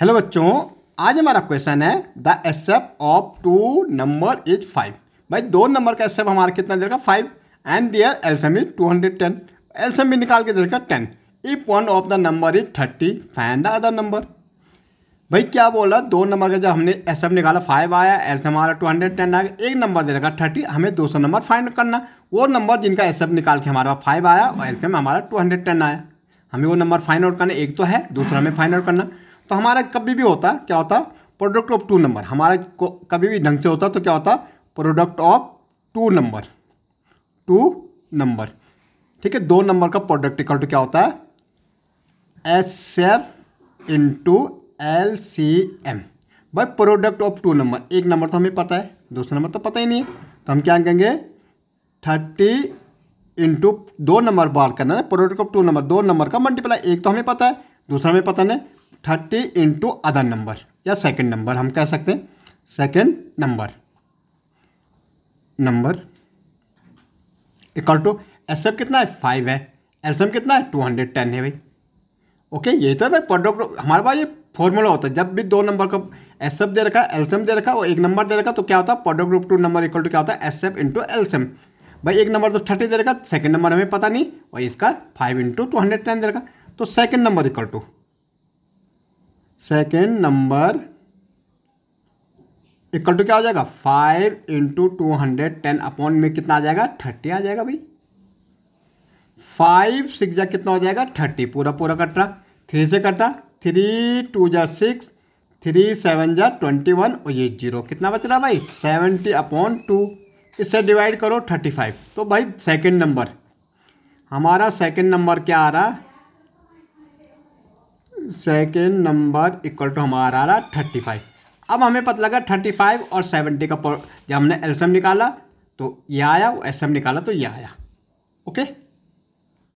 hello बच्चों आज हमारा क्वेश्चन है the HCF of two number is five भाई दो नंबर का एसेप हमारा कितना देगा five and their LCM is two hundred ten LCM भी निकाल के देगा ten if one of the number is thirty five the other number भाई क्या बोला दो नंबर का जब हमने एफ निकाला फाइव आया एल्सम हमारा टू हंड्रेड टेन आ गया एक नंबर दे रखा थर्टी हमें सौ नंबर फाइंड करना वो नंबर जिनका एफ निकाल के हमारा फाइव आया और एल्सम हमारा टू हंड्रेड टेन आया हमें वो नंबर फाइंड आउट करना एक तो है दूसरा हमें फाइंड आउट करना तो हमारा कभी भी होता क्या होता प्रोडक्ट ऑफ टू नंबर हमारा कभी भी ढंग से होता तो क्या होता product of two number two number ठीक है दो नंबर का प्रोडक्ट इक्वल टू क्या होता है S F into L C M भाई प्रोडक्ट ऑफ टू नंबर एक नंबर तो हमें पता है दूसरा नंबर तो पता ही नहीं है तो हम क्या कहेंगे थर्टी इंटू दो नंबर बार करना है प्रोडक्ट ऑफ टू नंबर दो नंबर का मल्टीप्लाई एक तो हमें पता है दूसरा हमें पता नहीं थर्टी इंटू अदर नंबर या सेकंड नंबर हम कह सकते हैं second number number equal to S F कितना है फाइव है एल्सम कितना है टू हंड्रेड टेन है भाई ओके ये तो भाई प्रोडक्ट हमारे पास ये फॉर्मूला होता है जब भी दो नंबर का एस एफ दे रखा है एल्सम दे रखा है और एक नंबर दे रखा तो क्या होता है product group two number equal to क्या होता है एस एफ इंटू एल्सम भाई एक नंबर तो थर्टी दे रखा सेकंड नंबर हमें पता नहीं और इसका five into two hundred ten दे रखा तो second number equal to second number equal to क्या हो जाएगा five into two hundred ten upon में कितना आ जाएगा थर्टी आ जाएगा भाई फाइव सिक्स जा कितना हो जाएगा थर्टी पूरा पूरा कट रहा थ्री से कट रहा थ्री टू जा सिक्स थ्री सेवन जा ट्वेंटी वन और ये जीरो कितना बच रहा भाई सेवेंटी अपॉन टू इससे डिवाइड करो थर्टी फाइव तो भाई सेकेंड नंबर हमारा सेकेंड नंबर क्या आ रहा सेकेंड नंबर इक्वल टू हमारा रहा थर्टी फाइव अब हमें पता लगा थर्टी फाइव और सेवेंटी का जब हमने एल्सम निकाला तो ये आया और एस निकाला तो ये आया ओके